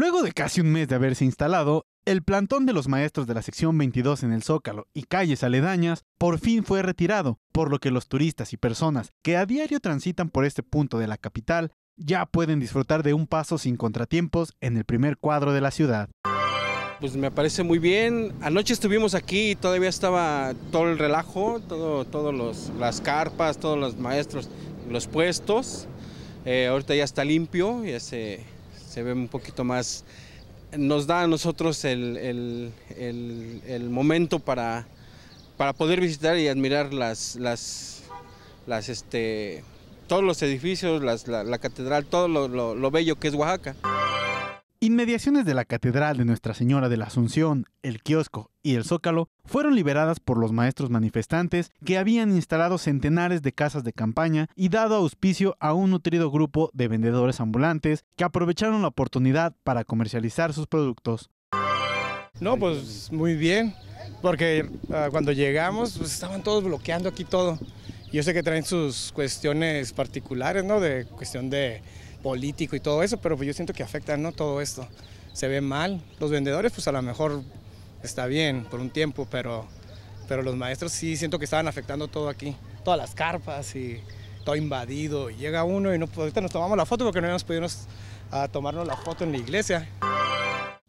Luego de casi un mes de haberse instalado, el plantón de los maestros de la sección 22 en el Zócalo y calles aledañas por fin fue retirado, por lo que los turistas y personas que a diario transitan por este punto de la capital ya pueden disfrutar de un paso sin contratiempos en el primer cuadro de la ciudad. Pues me parece muy bien. Anoche estuvimos aquí y todavía estaba todo el relajo, todo, todos las carpas, todos los maestros, los puestos. Eh, ahorita ya está limpio, y se se ve un poquito más, nos da a nosotros el, el, el, momento para, para poder visitar y admirar las, las, las este, todos los edificios, la, catedral, todo lo bello que es Oaxaca. Inmediaciones de la Catedral de Nuestra Señora de la Asunción, el kiosco y el zócalo fueron liberadas por los maestros manifestantes que habían instalado centenares de casas de campaña y dado auspicio a un nutrido grupo de vendedores ambulantes que aprovecharon la oportunidad para comercializar sus productos. No, pues muy bien, porque ah, cuando llegamos pues, estaban todos bloqueando aquí todo. Yo sé que traen sus cuestiones particulares, ¿no? De cuestión de político y todo eso, pero pues yo siento que afecta ¿no? todo esto. Se ve mal. Los vendedores pues a lo mejor está bien por un tiempo, pero, pero los maestros sí siento que estaban afectando todo aquí. Todas las carpas y todo invadido. llega uno y no, pues, ahorita nos tomamos la foto porque no habíamos podido ah, tomarnos la foto en la iglesia.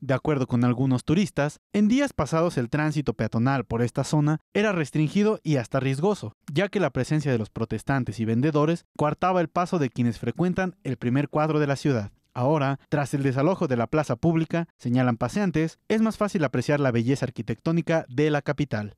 De acuerdo con algunos turistas, en días pasados el tránsito peatonal por esta zona era restringido y hasta riesgoso, ya que la presencia de los protestantes y vendedores coartaba el paso de quienes frecuentan el primer cuadro de la ciudad. Ahora, tras el desalojo de la plaza pública, señalan paseantes, es más fácil apreciar la belleza arquitectónica de la capital.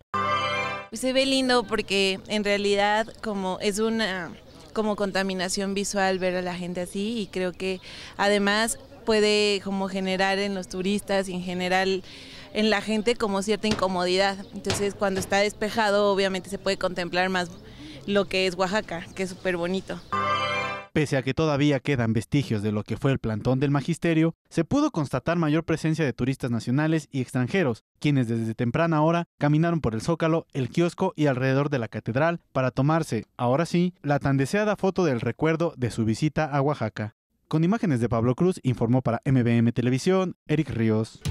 Se ve lindo porque en realidad como es una como contaminación visual ver a la gente así y creo que además puede como generar en los turistas y en general en la gente como cierta incomodidad. Entonces cuando está despejado obviamente se puede contemplar más lo que es Oaxaca, que es súper bonito. Pese a que todavía quedan vestigios de lo que fue el plantón del magisterio, se pudo constatar mayor presencia de turistas nacionales y extranjeros, quienes desde temprana hora caminaron por el zócalo, el kiosco y alrededor de la catedral para tomarse, ahora sí, la tan deseada foto del recuerdo de su visita a Oaxaca. Con imágenes de Pablo Cruz, informó para MBM Televisión, Eric Ríos.